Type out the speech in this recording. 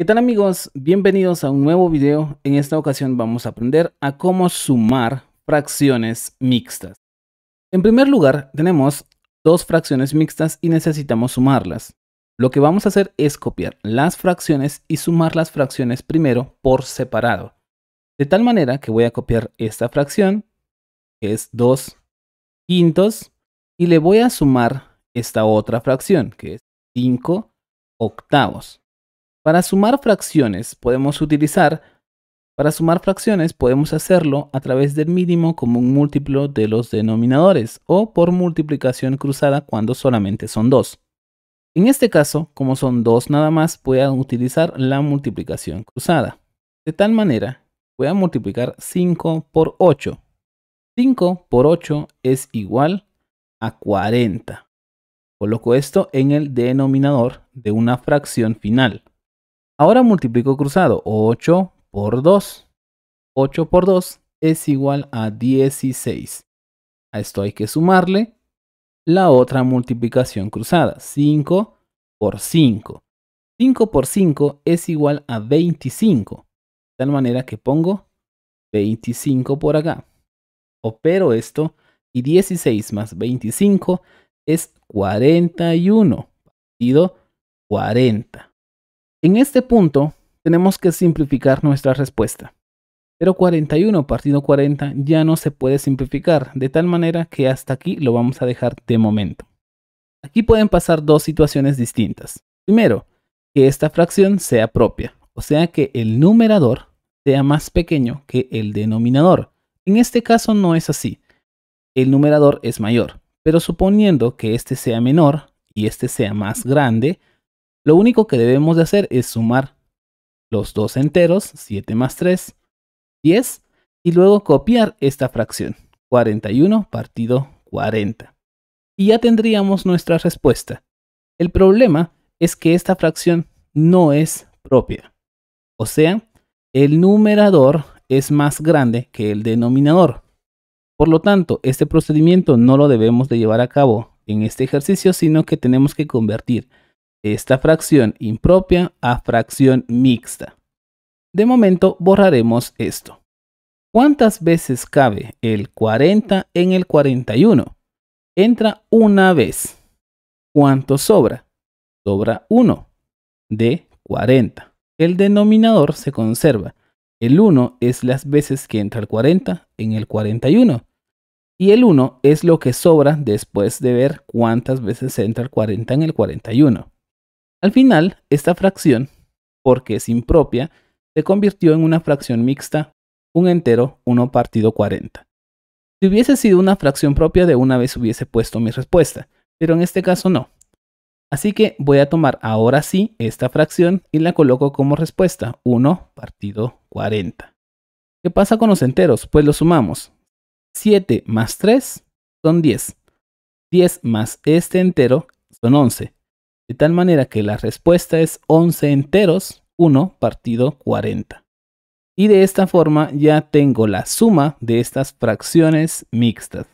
¿Qué tal amigos? Bienvenidos a un nuevo video. En esta ocasión vamos a aprender a cómo sumar fracciones mixtas. En primer lugar, tenemos dos fracciones mixtas y necesitamos sumarlas. Lo que vamos a hacer es copiar las fracciones y sumar las fracciones primero por separado. De tal manera que voy a copiar esta fracción, que es 2 quintos, y le voy a sumar esta otra fracción, que es 5 octavos. Para sumar fracciones podemos utilizar, para sumar fracciones podemos hacerlo a través del mínimo común múltiplo de los denominadores o por multiplicación cruzada cuando solamente son dos. En este caso, como son dos nada más, voy a utilizar la multiplicación cruzada. De tal manera, voy a multiplicar 5 por 8. 5 por 8 es igual a 40. Coloco esto en el denominador de una fracción final. Ahora multiplico cruzado 8 por 2. 8 por 2 es igual a 16. A esto hay que sumarle la otra multiplicación cruzada, 5 por 5. 5 por 5 es igual a 25. De tal manera que pongo 25 por acá. Opero esto y 16 más 25 es 41 partido 40. En este punto, tenemos que simplificar nuestra respuesta. Pero 41 partido 40 ya no se puede simplificar, de tal manera que hasta aquí lo vamos a dejar de momento. Aquí pueden pasar dos situaciones distintas. Primero, que esta fracción sea propia, o sea que el numerador sea más pequeño que el denominador. En este caso no es así. El numerador es mayor, pero suponiendo que este sea menor y este sea más grande, lo único que debemos de hacer es sumar los dos enteros, 7 más 3, 10, y luego copiar esta fracción, 41 partido 40. Y ya tendríamos nuestra respuesta. El problema es que esta fracción no es propia. O sea, el numerador es más grande que el denominador. Por lo tanto, este procedimiento no lo debemos de llevar a cabo en este ejercicio, sino que tenemos que convertir esta fracción impropia a fracción mixta. De momento borraremos esto. ¿Cuántas veces cabe el 40 en el 41? Entra una vez. ¿Cuánto sobra? Sobra 1 de 40. El denominador se conserva. El 1 es las veces que entra el 40 en el 41. Y el 1 es lo que sobra después de ver cuántas veces entra el 40 en el 41. Al final, esta fracción, porque es impropia, se convirtió en una fracción mixta, un entero 1 partido 40. Si hubiese sido una fracción propia, de una vez hubiese puesto mi respuesta, pero en este caso no. Así que voy a tomar ahora sí esta fracción y la coloco como respuesta 1 partido 40. ¿Qué pasa con los enteros? Pues los sumamos. 7 más 3 son 10. 10 más este entero son 11. De tal manera que la respuesta es 11 enteros, 1 partido 40. Y de esta forma ya tengo la suma de estas fracciones mixtas.